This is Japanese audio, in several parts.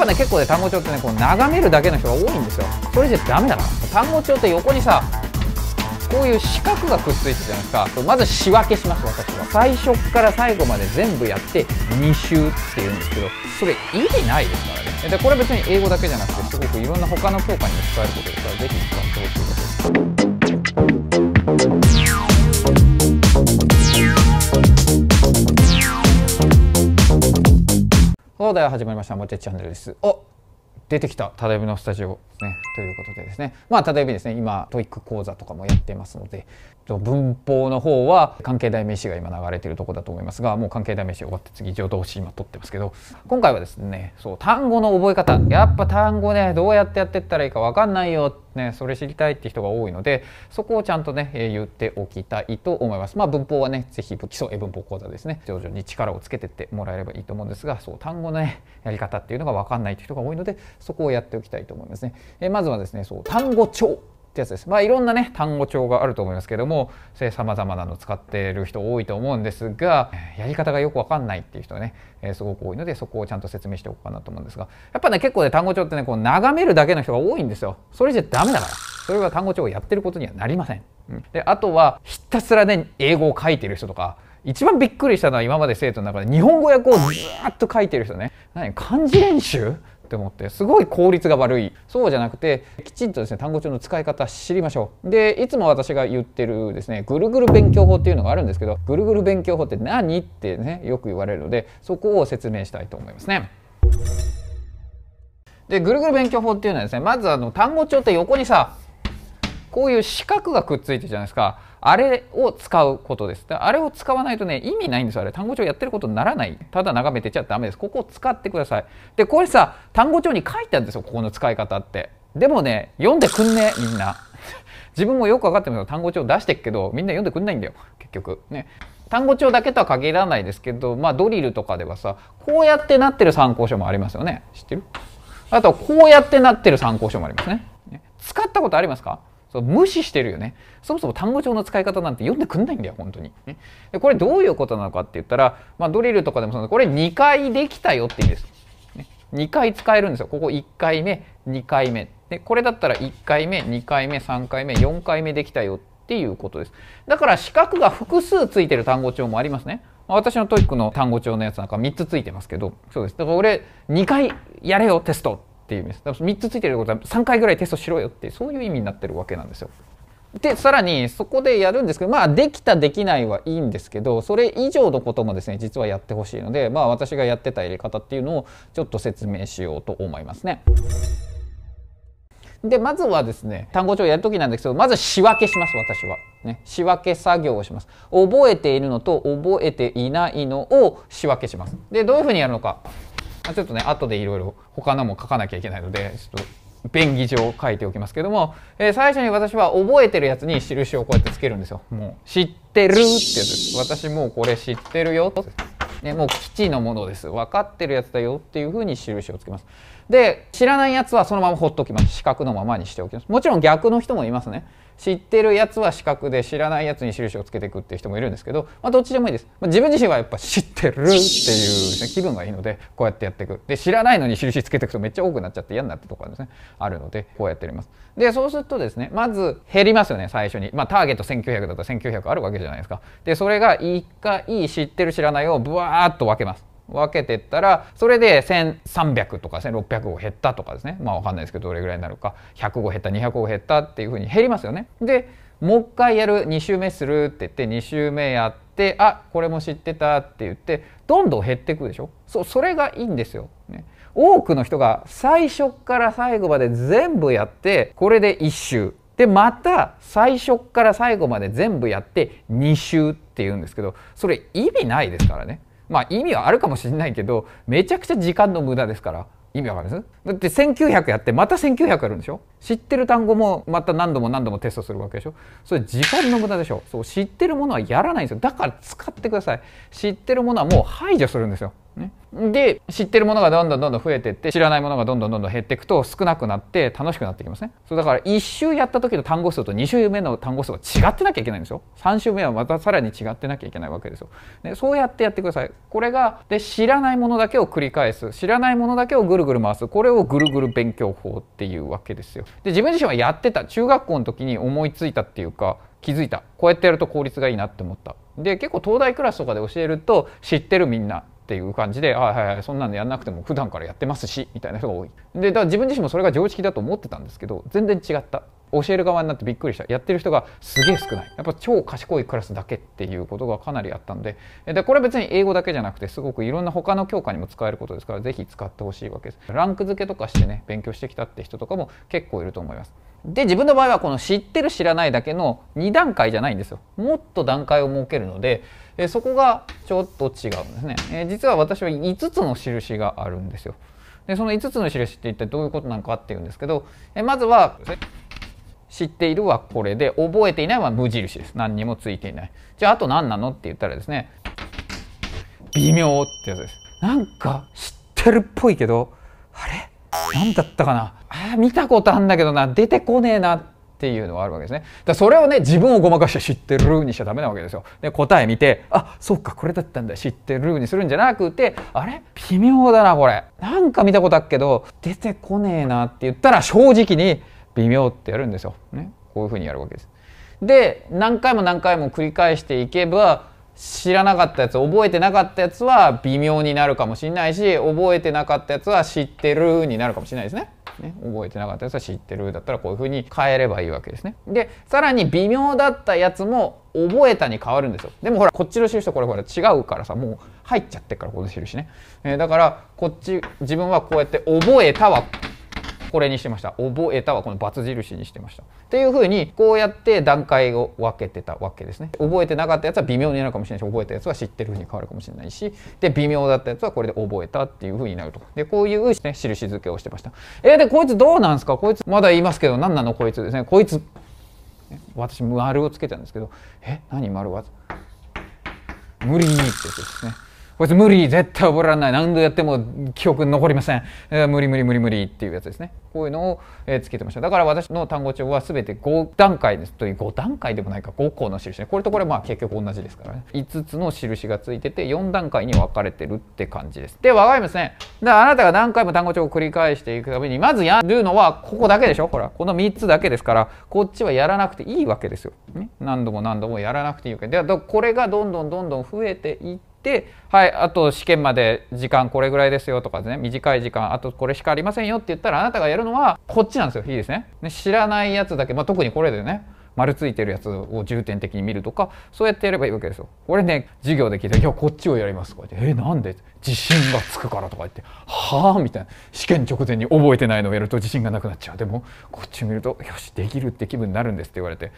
ぱね結構ね単語帳ってねこう眺めるだけの人が多いんですよそれじゃダメだな単語帳って横にさこういう四角がくっついてるじゃないですかまず仕分けします私は最初から最後まで全部やって2周っていうんですけどそれ意味ないですからねでこれは別に英語だけじゃなくてすごくいろんな他の教科にも使えることですから是非使ってほしいですでは始まりましたモテチャンネルですお出てきたただいびのスタジオねということでですねまあただいびですね今トイック講座とかもやってますので文法の方は関係代名詞が今流れてるとこだと思いますがもう関係代名詞終わって次助動詞今取ってますけど今回はですねそう単語の覚え方やっぱ単語ねどうやってやってったらいいか分かんないよねそれ知りたいって人が多いのでそこをちゃんとね言っておきたいと思いますまあ文法はね是非基礎英文法講座ですね徐々に力をつけてってもらえればいいと思うんですがそう単語のねやり方っていうのが分かんないって人が多いのでそこをやっておきたいと思いますねえまずはですねそう単語帳ってやつです。まあいろんなね単語帳があると思いますけどもさまざまなの使ってる人多いと思うんですがやり方がよくわかんないっていう人ね、えー、すごく多いのでそこをちゃんと説明しておこうかなと思うんですがやっぱね結構ね単語帳ってねこう眺めるだけの人が多いんですよ。それじゃダメだからそれは単語帳をやってることにはなりません。うん、であとはひたすらね英語を書いてる人とか一番びっくりしたのは今まで生徒の中で日本語訳をずっと書いてる人ね何漢字練習って思ってすごい効率が悪いそうじゃなくてきちんとですね単語帳の使い方知りましょうでいつも私が言ってるですねぐるぐる勉強法っていうのがあるんですけどぐるぐる勉強法って何ってねよく言われるのでそこを説明したいと思いますね。でぐるぐる勉強法っていうのはですねまずあの単語帳って横にさこういう四角がくっついてるじゃないですかあれを使うことですあれを使わないとね意味ないんですよあれ単語帳やってることにならないただ眺めてちゃダメですここを使ってくださいでこれさ単語帳に書いてあるんですよここの使い方ってでもね読んでくんねみんな 自分もよく分かってますよ単語帳出してっけどみんな読んでくんないんだよ結局ね単語帳だけとは限らないですけど、まあ、ドリルとかではさこうやってなってる参考書もありますよね知ってるあとこうやってなってる参考書もありますね使ったことありますかそう無視してるよねそもそも単語帳の使い方なんて読んでくんないんだよ本当に、ね、でこれどういうことなのかって言ったら、まあ、ドリルとかでもそのこれ2回できたよって意味です、ね、2回使えるんですよここ1回目2回目でこれだったら1回目2回目3回目4回目できたよっていうことですだから四角が複数ついてる単語帳もありますね私のトイックの単語帳のやつなんか3つついてますけどそうですだから俺2回やれよテストっていう意味です。だから3つついてることは3回ぐらいテストしろよっていうそういう意味になってるわけなんですよ。でさらにそこでやるんですけどまあできたできないはいいんですけどそれ以上のこともですね実はやってほしいのでまあ私がやってたやり方っていうのをちょっと説明しようと思いますね。でまずはですね単語帳やる時なんですけどまず仕分けします私は、ね、仕分け作業をします覚えているのと覚えていないのを仕分けしますでどういうふうにやるのかちょっとね後でいろいろ他のも書かなきゃいけないのでちょっと便宜上書いておきますけども、えー、最初に私は覚えてるやつに印をこうやってつけるんですよ。もう知ってるってやつです私もうこれ知ってるよと。ね、もう基地のものです分かってるやつだよっていうふうに印をつけますで知らないやつはそのまま放っときます四角のままにしておきますもちろん逆の人もいますね知ってるやつは視覚で知らないやつに印をつけていくっていう人もいるんですけど、まあ、どっちでもいいです、まあ、自分自身はやっぱ知ってるっていう、気分がいいのでこうやってやっていくで知らないのに印つけていくとめっちゃ多くなっちゃって嫌になってとかですねあるのでこうやってやりますでそうするとですねまず減りますよね最初にまあターゲット1900だったら1900あるわけじゃないですかでそれが1回知ってる知らないをブワーッと分けます分けてったらそれで1300とか1600を減ったとかですねまあ分かんないですけどどれぐらいになるか100減った200を減ったっていうふうに減りますよね。でもう一回やる2周目するって言って2周目やってあこれも知ってたって言ってどんどん減っていくでしょそそれがいいんですよ、ね。多くの人が最初から最後まで全部やってこれで1周でまた最初から最後まで全部やって2周っていうんですけどそれ意味ないですからね。まあ意味はあるかもしれないけどめちゃくちゃ時間の無駄ですから意味わかんですだって1900やってまた1900やるんでしょ知ってる単語もまた何度も何度もテストするわけでしょそれ時間の無駄でしょそう知ってるものはやらないんですよだから使ってください知ってるものはもう排除するんですよね、で知ってるものがどんどんどんどん増えてって知らないものがどんどんどんどん減っていくと少なくなって楽しくなってきますねそうだから1周やった時の単語数と2周目の単語数が違ってなきゃいけないんですよ3周目はまたさらに違ってなきゃいけないわけですよ、ね、そうやってやってくださいこれがで知らないものだけを繰り返す知らないものだけをぐるぐる回すこれをぐるぐる勉強法っていうわけですよで自分自身はやってた中学校の時に思いついたっていうか気づいたこうやってやると効率がいいなって思ったで結構東大クラスとかで教えると知ってるみんなっていう感じで、あはいはい、そんなのやんなくても普段からやってますし、みたいな人が多い。で、だから自分自身もそれが常識だと思ってたんですけど、全然違った。教える側になってびっくりした。やってる人がすげえ少ない。やっぱ超賢いクラスだけっていうことがかなりあったんで、でこれは別に英語だけじゃなくて、すごくいろんな他の教科にも使えることですから、是非使ってほしいわけです。ランク付けとかしてね、勉強してきたって人とかも結構いると思います。で自分の場合はこの知ってる知らないだけの2段階じゃないんですよもっと段階を設けるので、えそこがちょっと違うんですね、え実は私は5つの印があるんですよでその5つの印って一体どういうことなのかっていうんですけど、えまずは知っているはこれで覚えていないは無印です何にもついていないじゃああと何なのって言ったらですね微妙ってやつですなんか知ってるっぽいけどあれ何だったかなあ見たことあんだけどな出てこねえなっていうのはあるわけですねだそれをね自分をごまかして知ってるにしちゃダメなわけですよで答え見てあそっかこれだったんだ知ってるにするんじゃなくてあれ微妙だなこれなんか見たことあっけど出てこねえなって言ったら正直に微妙ってやるんですよ、ね、こういうふうにやるわけですで何回も何回も繰り返していけば知らなかったやつ覚えてなかったやつは微妙になるかもしれないし覚えてなかったやつは知ってるになるかもしれないですね。ね、覚えてなかったやつは知ってるだったらこういうふうに変えればいいわけですね。でさらに微妙だったやつも覚えたに変わるんですよ。でもほらこっちの印とこれほら違うからさもう入っちゃってからこの印ね。えー、だからこっち自分はこうやって覚えたはこれにしてました覚えたはこの×印にしてましたっていうふうにこうやって段階を分けてたわけですね覚えてなかったやつは微妙になるかもしれないし覚えたやつは知ってるふうに変わるかもしれないしで微妙だったやつはこれで覚えたっていうふうになるとでこういう、ね、印付けをしてましたえー、でこいつどうなんすかこいつまだ言いますけど何なのこいつですねこいつ私丸をつけたんですけどえ何丸は無理ってやつですねこいつ無理絶対覚えられない何度やっても記憶残りません、えー、無理無理無理無理っていうやつですねこういうのを、えー、つけてましただから私の単語帳は全て5段階ですという5段階でもないか5個の印ねこれとこれまあ結局同じですからね5つの印がついてて4段階に分かれてるって感じですで分かりますねだからあなたが何回も単語帳を繰り返していくためにまずやるのはここだけでしょほらこの3つだけですからこっちはやらなくていいわけですよ、ね、何度も何度もやらなくていいわけでこれがどんどんどんどん増えていってで、はい、あと試験まで時間これぐらいですよとかですね短い時間あとこれしかありませんよって言ったらあなたがやるのはこっちなんですよいいですねね知らないやつだけ、まあ、特にこれでね丸ついてるやつを重点的に見るとかそうやってやればいいわけですよ。これね授業で聞いて「いやこっちをやります」とか言って「えなんで自信がつくから」とか言って「はあ?」みたいな試験直前に覚えてないのをやると自信がなくなっちゃうでもこっち見ると「よしできる」って気分になるんですって言われて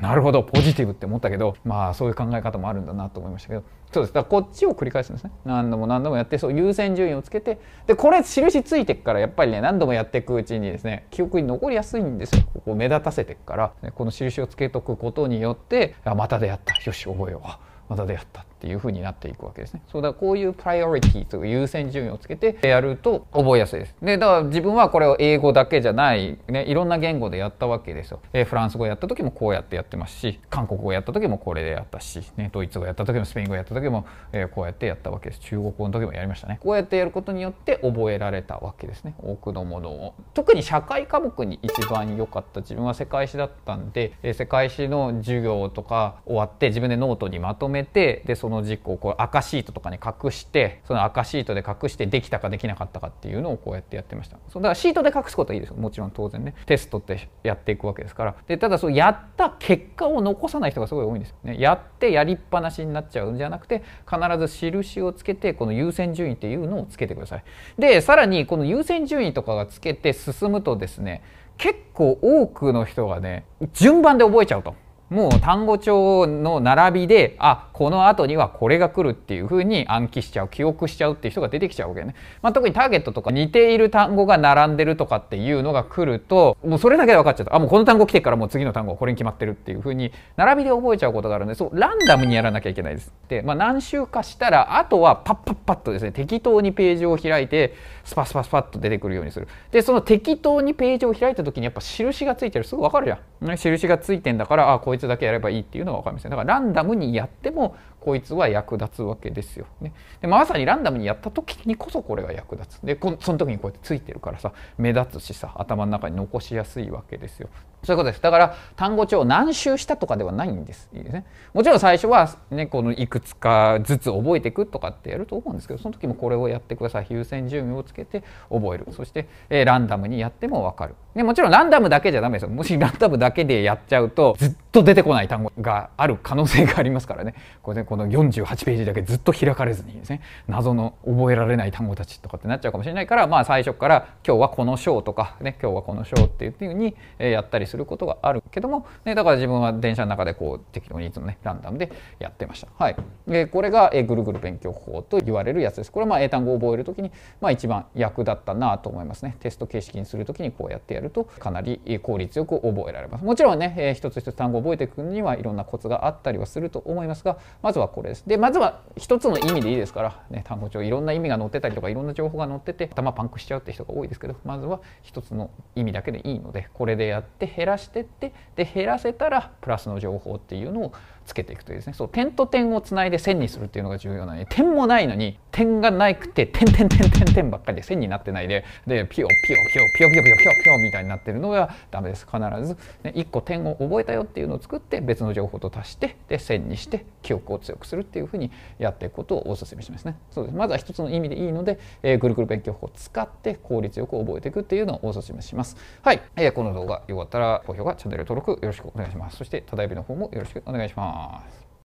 なるほどポジティブって思ったけどまあそういう考え方もあるんだなと思いましたけどそうですだからこっちを繰り返すんですね何度も何度もやってそう優先順位をつけてでこれ印ついてっからやっぱりね何度もやっていくうちにですね記憶に残りやすいんですよここ目立たせてっから、ね、この印をつけとくことによってあまたでやったよし覚えようまたでやったっていう風になっていくわけですね。そうだこういうプライオリティという優先順位をつけてやると覚えやすいです。でだから自分はこれを英語だけじゃない、ね、いろんな言語でやったわけですよ。えフランス語やった時もこうやってやってますし韓国語やった時もこれでやったし、ね、ドイツ語やった時もスペイン語やった時も、えこうやってやったわけです。中国語の時もやりましたね。こうやってやることによって覚えられたわけですね。多くのものを。特に社会科目に一番良かった自分は世界史だったんで、え世界史の授業とか終わって自分でノートにまとめてでその事故をこう赤シートとかに隠してその赤シートで隠してできたかできなかったかっていうのをこうやってやってましたそうだからシートで隠すことはいいですもちろん当然ねテストってやっていくわけですからでただそうやった結果を残さない人がすごい多いんですよねやってやりっぱなしになっちゃうんじゃなくて必ず印をつけてこの優先順位っていうのをつけてくださいでさらにこの優先順位とかがつけて進むとですね結構多くの人がね順番で覚えちゃうと。もう単語帳の並びであこの後にはこれが来るっていうふうに暗記しちゃう記憶しちゃうっていう人が出てきちゃうわけね、まあ、特にターゲットとか似ている単語が並んでるとかっていうのが来るともうそれだけで分かっちゃったあもうこの単語来てからもう次の単語これに決まってるっていうふうに並びで覚えちゃうことがあるんでそうランダムにやらなきゃいけないです。で、まあ、何週かしたらあとはパッパッパッとですね適当にページを開いてスパスパスパッと出てくるようにする。でその適当にページを開いた時にやっぱ印がついてるすぐ分かるじゃん。印がついてんだからあこいつだけやればいいっていうのは分かりませんだからランダムにやってもこいつは役立つわけですよねでまさにランダムにやった時にこそこれが役立つでこその時にこうやってついてるからさ目立つしさ頭の中に残しやすいわけですよそういうことです。だから単語帳を何周したとかではないんです。いいですね、もちろん最初は、ね、このいくつかずつ覚えていくとかってやると思うんですけどその時もこれをやってください。優先順位をつけて覚える。そして、えー、ランダムにやっても分かる、ね。もちろんランダムだけじゃダメですよ。もしランダムだけでやっちゃうとずっと出てこない単語がある可能性がありますからね。これねこの48ページだけずっと開かれずにですね謎の覚えられない単語たちとかってなっちゃうかもしれないから、まあ、最初から今日はこの章とか、ね、今日はこの章っていうふうにやったりすることがあるけども、ね、だから自分は電車の中でこう適当にいつもねランダムでやってました。はい、でこれが、えぐるぐる勉強法と言われるやつです。これはまあ英単語を覚えるときに、まあ、一番役だったなと思いますね。テスト形式にするときにこうやってやるとかなり効率よく覚えられます。もちろんね、えー、一つ一つ単語を覚えていくにはいろんなコツがあったりはすると思いますがまずはこれです。でまずは一つの意味でいいですから、ね、単語帳いろんな意味が載ってたりとかいろんな情報が載ってて頭パンクしちゃうって人が多いですけどまずは一つの意味だけでいいのでこれでやって、減らしてってで減らせたらプラスの情報っていうのをつけていくというですねそう点と点をつないで線にするっていうのが重要なので点もないのに点がなくて点点点点点ばっかりで線になってないででピヨピヨピヨピヨピヨピヨピヨピヨみたいになってるのがダメです必ず、ね、1個点を覚えたよっていうのを作って別の情報と足してで線にして記憶を強くするっていうふうにやっていくことをお勧めしますねそうですまずは一つの意味でいいので、えー、ぐるぐる勉強法を使って効率よく覚えていくっていうのをお勧めしますはい、えー、この動画よかったら高評価、チャンネル登録よろしくお願いします。そして、ただいびの方もよろしくお願いします。